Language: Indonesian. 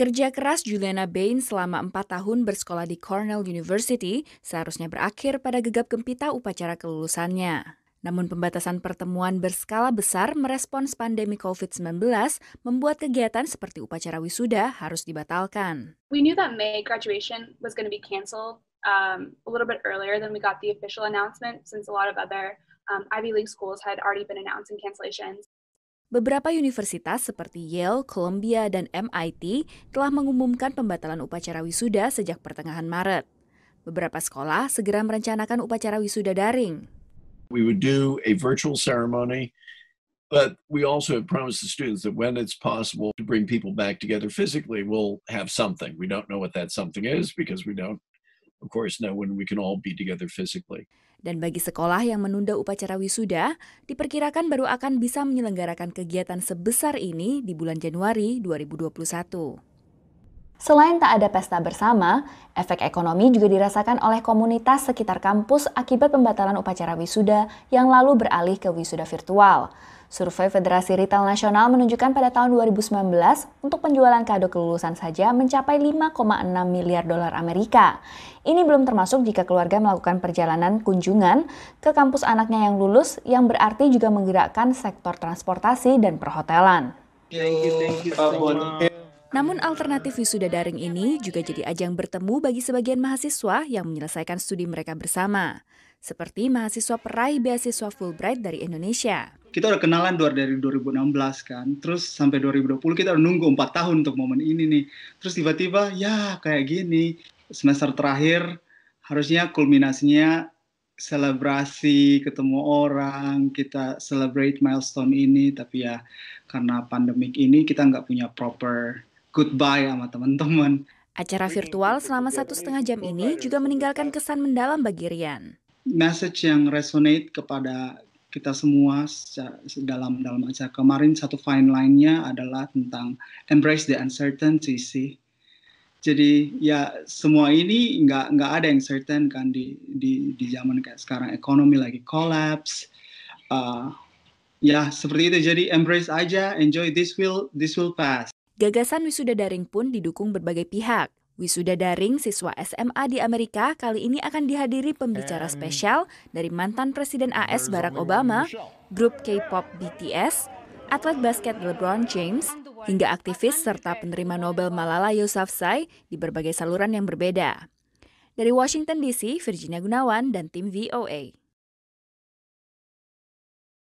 Kerja keras Juliana Bain selama empat tahun bersekolah di Cornell University seharusnya berakhir pada gegap gempita upacara kelulusannya. Namun pembatasan pertemuan berskala besar merespons pandemi COVID-19 membuat kegiatan seperti upacara wisuda harus dibatalkan. We knew that May graduation was going to be canceled um, a little bit earlier than we got the official announcement since a lot of other um, Ivy League schools had already been announcing cancellations. Beberapa universitas seperti Yale, Columbia, dan MIT telah mengumumkan pembatalan upacara wisuda sejak pertengahan Maret. Beberapa sekolah segera merencanakan upacara wisuda daring. We would do a virtual ceremony, but we also have promised the students that when it's possible to bring people back together physically, we'll have something. We don't know what that something is because we don't Of course, now when we can all be together physically. Dan bagi sekolah yang menunda upacara wisuda, diperkirakan baru akan bisa menyelenggarakan kegiatan sebesar ini di bulan Januari 2021. Selain tak ada pesta bersama, efek ekonomi juga dirasakan oleh komunitas sekitar kampus akibat pembatalan upacara wisuda yang lalu beralih ke wisuda virtual. Survei Federasi Retail Nasional menunjukkan pada tahun 2019 untuk penjualan kado kelulusan saja mencapai 5,6 miliar dolar Amerika. Ini belum termasuk jika keluarga melakukan perjalanan kunjungan ke kampus anaknya yang lulus yang berarti juga menggerakkan sektor transportasi dan perhotelan. Thank you, thank you, namun alternatif wisuda daring ini juga jadi ajang bertemu bagi sebagian mahasiswa yang menyelesaikan studi mereka bersama, seperti mahasiswa peraih beasiswa Fulbright dari Indonesia kita udah kenalan dua dari 2016 kan, terus sampai 2020 kita udah nunggu 4 tahun untuk momen ini nih. Terus tiba-tiba ya kayak gini, semester terakhir harusnya kulminasinya selebrasi, ketemu orang, kita celebrate milestone ini, tapi ya karena pandemik ini kita nggak punya proper goodbye sama teman-teman. Acara virtual selama satu setengah jam ini juga meninggalkan kesan mendalam bagi Rian. Message yang resonate kepada kita semua dalam dalam acara kemarin satu fine line-nya adalah tentang embrace the uncertainty sih. Jadi ya semua ini nggak nggak ada yang certain kan di di di zaman kayak sekarang ekonomi lagi collapse. Uh, ya seperti itu. Jadi embrace aja, enjoy this will this will pass. Gagasan wisuda daring pun didukung berbagai pihak. Wisuda daring siswa SMA di Amerika kali ini akan dihadiri pembicara spesial dari mantan Presiden AS Barack Obama, grup K-pop BTS, atlet basket LeBron James, hingga aktivis serta penerima Nobel Malala Yousafzai di berbagai saluran yang berbeda. Dari Washington DC, Virginia Gunawan dan tim VOA.